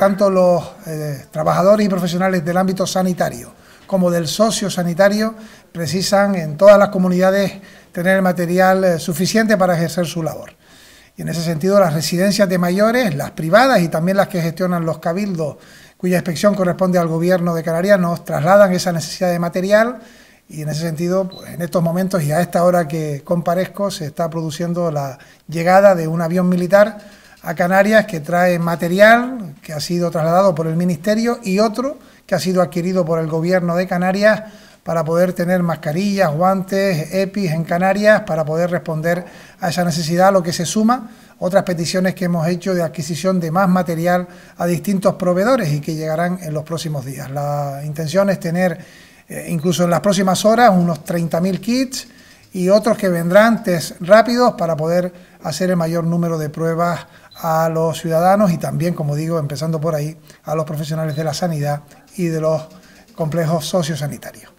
tanto los eh, trabajadores y profesionales del ámbito sanitario como del socio sanitario precisan en todas las comunidades tener el material eh, suficiente para ejercer su labor. Y en ese sentido, las residencias de mayores, las privadas y también las que gestionan los cabildos, cuya inspección corresponde al gobierno de Canarias, nos trasladan esa necesidad de material y en ese sentido, pues, en estos momentos y a esta hora que comparezco, se está produciendo la llegada de un avión militar a Canarias que trae material que ha sido trasladado por el Ministerio y otro que ha sido adquirido por el Gobierno de Canarias para poder tener mascarillas, guantes, EPIs en Canarias, para poder responder a esa necesidad, lo que se suma otras peticiones que hemos hecho de adquisición de más material a distintos proveedores y que llegarán en los próximos días. La intención es tener, eh, incluso en las próximas horas, unos 30.000 kits, y otros que vendrán antes rápidos para poder hacer el mayor número de pruebas a los ciudadanos y también, como digo, empezando por ahí, a los profesionales de la sanidad y de los complejos sociosanitarios.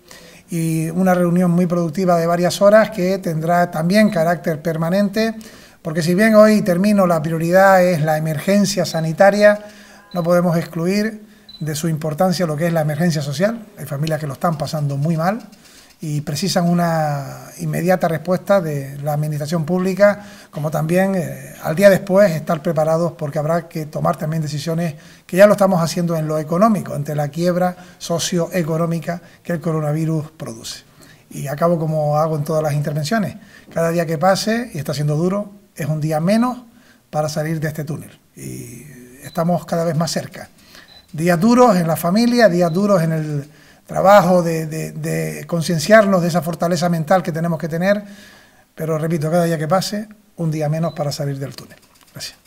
Y una reunión muy productiva de varias horas que tendrá también carácter permanente, porque si bien hoy termino, la prioridad es la emergencia sanitaria, no podemos excluir de su importancia lo que es la emergencia social. Hay familias que lo están pasando muy mal y precisan una inmediata respuesta de la Administración Pública, como también eh, al día después estar preparados porque habrá que tomar también decisiones que ya lo estamos haciendo en lo económico, ante la quiebra socioeconómica que el coronavirus produce. Y acabo como hago en todas las intervenciones. Cada día que pase, y está siendo duro, es un día menos para salir de este túnel. Y estamos cada vez más cerca. Días duros en la familia, días duros en el trabajo de, concienciarnos de esa fortaleza mental que tenemos que tener, pero repito, cada día que pase, un día menos para salir del túnel. Gracias.